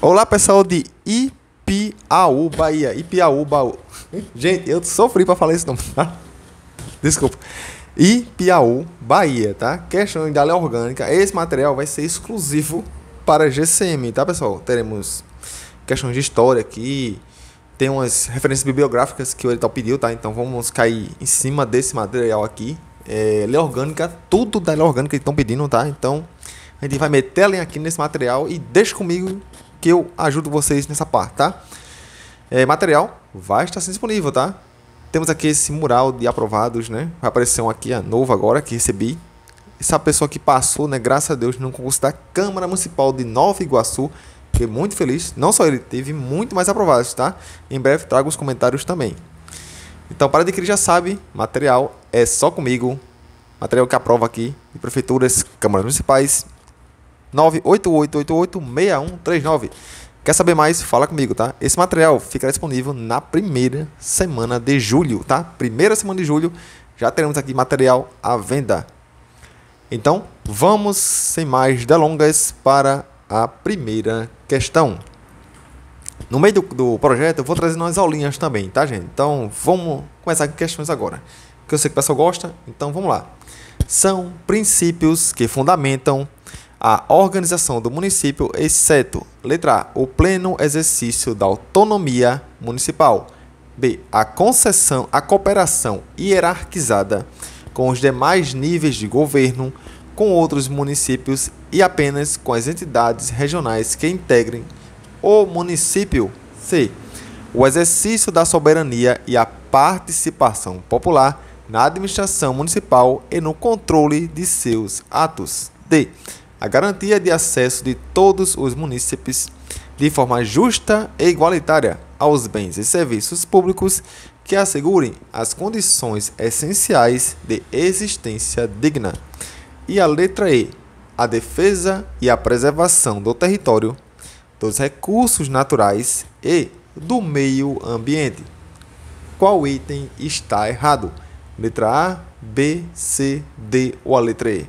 Olá, pessoal de Ipiaú, Bahia. Ipiaú, Baú. Gente, eu sofri para falar esse nome, tá? Desculpa. Ipiaú, Bahia, tá? Questão de área orgânica. Esse material vai ser exclusivo para GCM, tá, pessoal? Teremos questões de história aqui, tem umas referências bibliográficas que o edital pediu, tá? Então vamos cair em cima desse material aqui. É, lei orgânica, tudo da lei orgânica que estão pedindo, tá? Então a gente vai meter a linha aqui nesse material e deixa comigo que eu ajudo vocês nessa parte, tá? É, material vai estar disponível, tá? Temos aqui esse mural de aprovados, né? Vai aparecer um aqui, a novo agora, que recebi. Essa pessoa que passou, né? Graças a Deus, no concurso da Câmara Municipal de Nova Iguaçu. Fiquei muito feliz. Não só ele, teve muito mais aprovados, tá? Em breve trago os comentários também. Então, para adquirir, já sabe, material é só comigo. Material que aprova aqui de prefeituras, câmaras municipais 988886139. Quer saber mais? Fala comigo, tá? Esse material ficará disponível na primeira semana de julho, tá? Primeira semana de julho, já teremos aqui material à venda. Então, vamos sem mais delongas para a primeira questão. No meio do, do projeto, eu vou trazer umas aulinhas também, tá, gente? Então, vamos começar com questões agora. Que eu sei que o pessoal gosta, então vamos lá. São princípios que fundamentam a organização do município, exceto, letra A, o pleno exercício da autonomia municipal. B. A concessão, a cooperação hierarquizada com os demais níveis de governo, com outros municípios e apenas com as entidades regionais que integrem o município. C. O exercício da soberania e a participação popular na administração municipal e no controle de seus atos. D a garantia de acesso de todos os munícipes de forma justa e igualitária aos bens e serviços públicos que assegurem as condições essenciais de existência digna. E a letra E, a defesa e a preservação do território, dos recursos naturais e do meio ambiente. Qual item está errado? Letra A, B, C, D ou a letra E?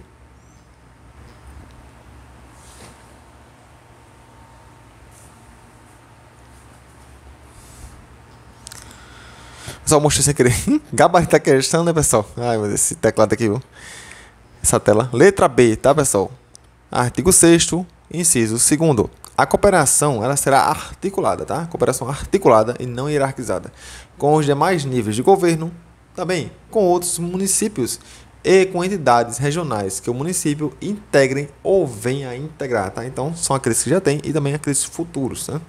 Só mostrei sem querer. Gabarito tá questão, né, pessoal? Ai, mas esse teclado aqui, viu? Essa tela. Letra B, tá, pessoal? Artigo 6 inciso 2 a cooperação ela será articulada, tá? Cooperação articulada e não hierarquizada com os demais níveis de governo, também com outros municípios e com entidades regionais que o município integrem ou venha a integrar, tá? Então são aqueles que já tem e também aqueles futuros, tá?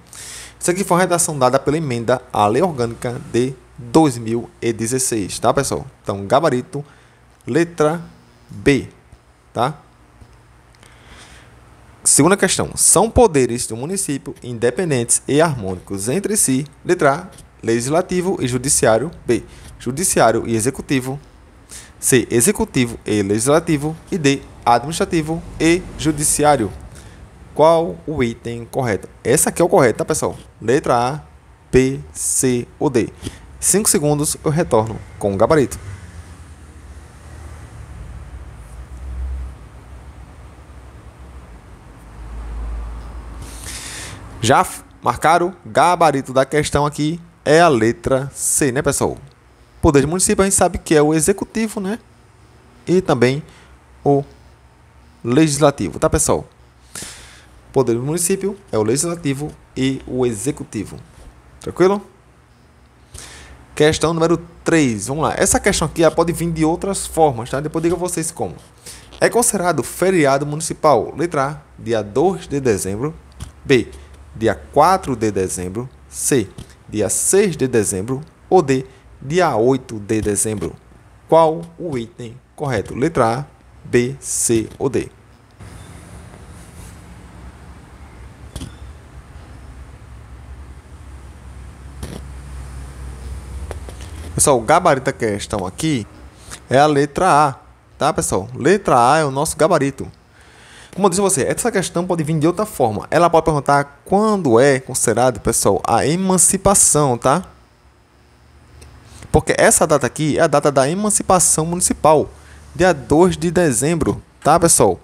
Isso aqui foi a redação dada pela emenda à Lei Orgânica de 2016, tá, pessoal? Então, gabarito, letra B, tá? Segunda questão. São poderes do município independentes e harmônicos entre si. Letra A. Legislativo e Judiciário. B. Judiciário e Executivo. C. Executivo e Legislativo. E D. Administrativo e Judiciário. Qual o item correto? Essa aqui é o correto, tá, pessoal? Letra A, B, C ou D. 5 segundos eu retorno com o gabarito. Já marcaram? Gabarito da questão aqui é a letra C, né, pessoal? Poder de município a gente sabe que é o executivo, né? E também o legislativo, tá, pessoal? Poder do município é o legislativo e o executivo. Tranquilo? Questão número 3, vamos lá. Essa questão aqui pode vir de outras formas, tá? Depois digo a vocês como. É considerado feriado municipal. Letra A, dia 2 de dezembro. B, dia 4 de dezembro. C, dia 6 de dezembro. Ou D, dia 8 de dezembro. Qual o item correto? Letra A, B, C ou D? Pessoal, o gabarito da questão aqui é a letra A, tá, pessoal? Letra A é o nosso gabarito. Como eu disse a você, essa questão pode vir de outra forma. Ela pode perguntar quando é considerado, pessoal, a emancipação, tá? Porque essa data aqui é a data da emancipação municipal, dia 2 de dezembro, tá, pessoal?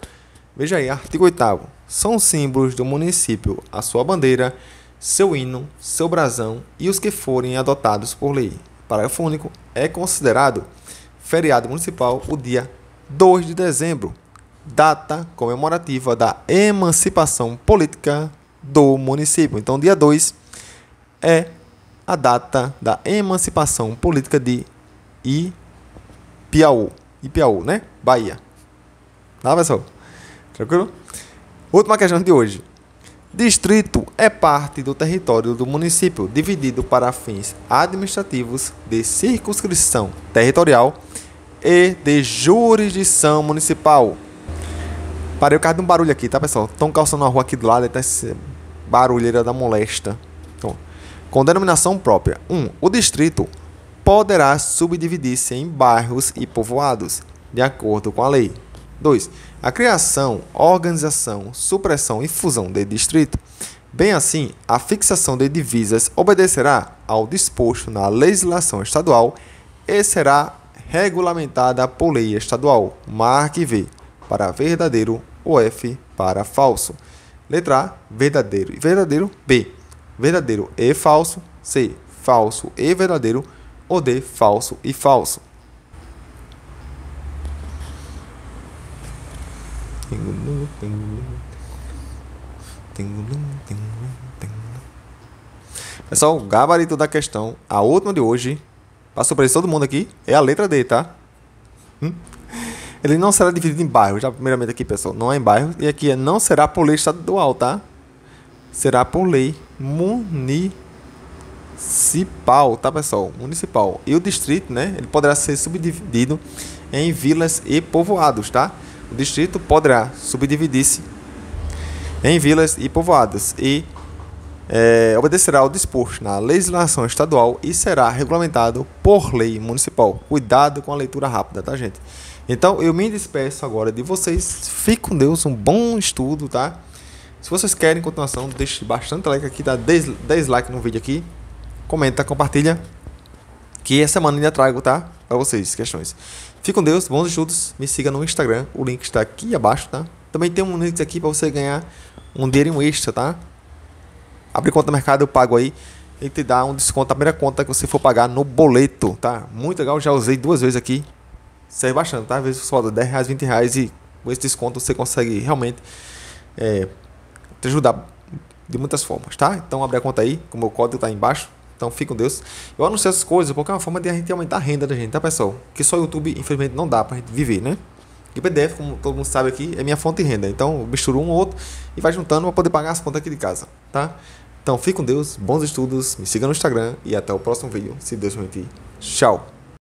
Veja aí, artigo 8 São símbolos do município a sua bandeira, seu hino, seu brasão e os que forem adotados por lei. Parágrafo único. É considerado feriado municipal o dia 2 de dezembro, data comemorativa da emancipação política do município. Então, dia 2 é a data da emancipação política de Ipiaú. Ipiaú, né? Bahia. Tá, pessoal? Tranquilo? Última questão de hoje. Distrito é parte do território do município, dividido para fins administrativos de circunscrição territorial e de jurisdição municipal. Parei o carro de um barulho aqui, tá pessoal? Estão calçando a rua aqui do lado e tá essa barulheira da molesta. Então, com denominação própria. 1. Um, o distrito poderá subdividir-se em bairros e povoados, de acordo com a lei. 2. A criação, organização, supressão e fusão de distrito, bem assim a fixação de divisas obedecerá ao disposto na legislação estadual e será regulamentada por lei estadual. Marque V para verdadeiro ou F para falso. Letra A, verdadeiro e verdadeiro. B, verdadeiro e falso. C, falso e verdadeiro. Ou D, falso e falso. Pessoal, é gabarito da questão. A última de hoje, para todo mundo aqui, é a letra D, tá? Hum? Ele não será dividido em bairros, já primeiramente aqui, pessoal, não é em bairro E aqui é não será por lei estadual, tá? Será por lei municipal, tá, pessoal? Municipal. E o distrito, né? Ele poderá ser subdividido em vilas e povoados, tá? o distrito poderá subdividir-se em vilas e povoados e é, obedecerá ao disposto na legislação estadual e será regulamentado por lei municipal. Cuidado com a leitura rápida, tá, gente? Então, eu me despeço agora de vocês. Fique com Deus, um bom estudo, tá? Se vocês querem continuação, deixe bastante like aqui, dá 10, likes no vídeo aqui. Comenta, compartilha que essa é semana ainda trago, tá? Para vocês, questões. Fique com Deus, bons estudos. Me siga no Instagram, o link está aqui abaixo, tá? Também tem um link aqui para você ganhar um dinheiro extra, tá? Abre conta no mercado, eu pago aí. Ele te dá um desconto, a primeira conta que você for pagar no boleto, tá? Muito legal, já usei duas vezes aqui. Serve baixando tá? Às vezes só dá 10 reais, 20 reais e com esse desconto você consegue realmente é, te ajudar de muitas formas, tá? Então abre a conta aí, como o meu código tá aí embaixo. Então fique com Deus. Eu anuncio essas coisas porque é uma forma de a gente aumentar a renda da gente, tá pessoal? Que só o YouTube, infelizmente, não dá pra gente viver, né? E PDF, como todo mundo sabe aqui, é minha fonte de renda. Então misturo um ou outro e vai juntando para poder pagar as contas aqui de casa, tá? Então fique com Deus, bons estudos, me siga no Instagram e até o próximo vídeo, se Deus permitir. Tchau!